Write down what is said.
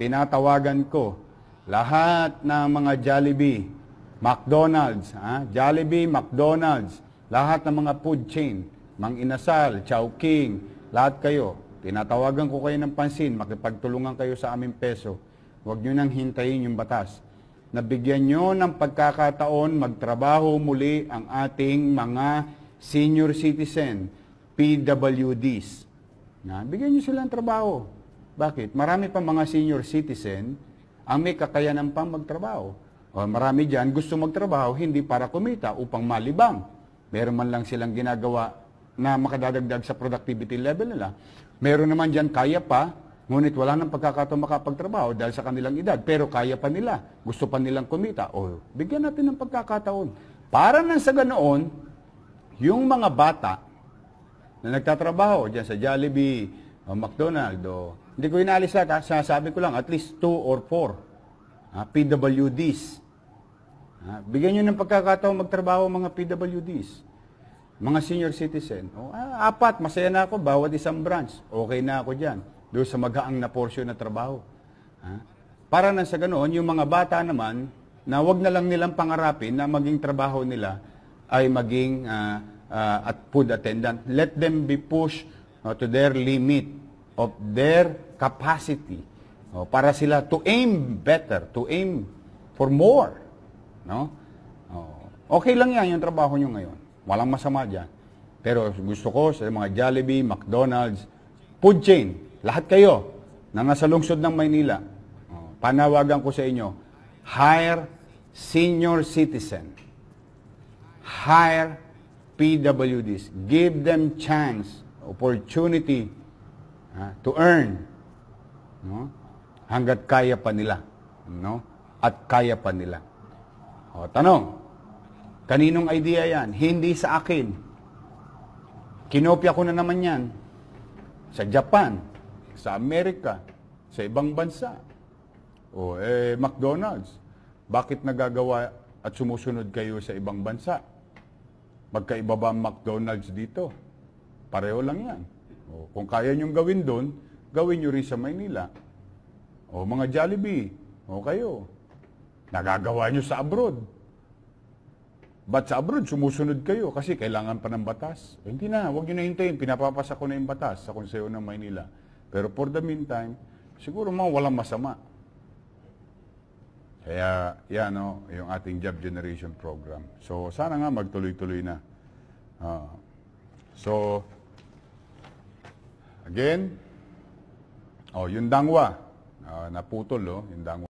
tinatawagan ko lahat ng mga Jollibee, McDonald's, ha? Jollibee, McDonald's, lahat ng mga food chain, Mang Inasal, Chowking, lahat kayo, tinatawagan ko kayo ng pansin, makipagtulungan kayo sa aming peso. Huwag nyo nang hintayin yung batas. Nabigyan nyo ng pagkakataon magtrabaho muli ang ating mga senior citizen, PWDs. Na, bigyan nyo sila ng trabaho. Bakit? Marami pa mga senior citizen ang may kakayanan pang magtrabaho. O marami dyan gusto magtrabaho hindi para kumita, upang malibang. Meron man lang silang ginagawa na makadadagdag sa productivity level nila. Meron naman dyan kaya pa, ngunit wala nang pagkakataon makapagtrabaho dahil sa kanilang edad, pero kaya pa nila, gusto pa nilang kumita. O, bigyan natin ng pagkakataon. Para nang sa ganoon, yung mga bata na nagtatrabaho dyan sa Jollibee, o McDonald's, o hindi ko inalis lahat. Sinasabi ko lang, at least 2 or 4 ah, PWDs. Ah, bigyan nyo ng pagkakataon magtrabaho mga PWDs. Mga senior citizen. Oh, apat, masaya na ako. Bawat isang branch. Okay na ako dyan. Doon sa maghaang na porsyon na trabaho. Ah, para na sa ganoon, yung mga bata naman, na wag na lang nilang pangarapin na maging trabaho nila ay maging uh, uh, at food attendant. Let them be pushed uh, to their limit of their capacity no, para sila to aim better, to aim for more. No? Okay lang yan yung trabaho nyo ngayon. Walang masama dyan. Pero gusto ko sa mga Jollibee, McDonald's, food chain, lahat kayo na nasa lungsod ng Maynila, panawagan ko sa inyo, hire senior citizen. Hire PWDs. Give them chance, opportunity uh, to earn no hangga't kaya pa nila no at kaya pa nila o tanong kaninong idea yan hindi sa akin kinopya ko na naman yan sa Japan sa Amerika sa ibang bansa o eh McDonald's bakit nagagawa at sumusunod kayo sa ibang bansa magkaiba ba ang McDonald's dito pareho lang yan o, kung kaya nyong gawin doon, gawin nyo rin sa Maynila. O mga Jollibee, o kayo. Nagagawa nyo sa abroad. But sa abroad, sumusunod kayo kasi kailangan pa ng batas. Eh, hindi na, huwag nyo na hintayin. Pinapapasa ko na yung batas sa Konseho ng Maynila. Pero for the meantime, siguro mga walang masama. Kaya yan o, yung ating job generation program. So sana nga magtuloy-tuloy na. Uh, so, Again, oh, yung dangwa, uh, naputol, oh, yung dangwa.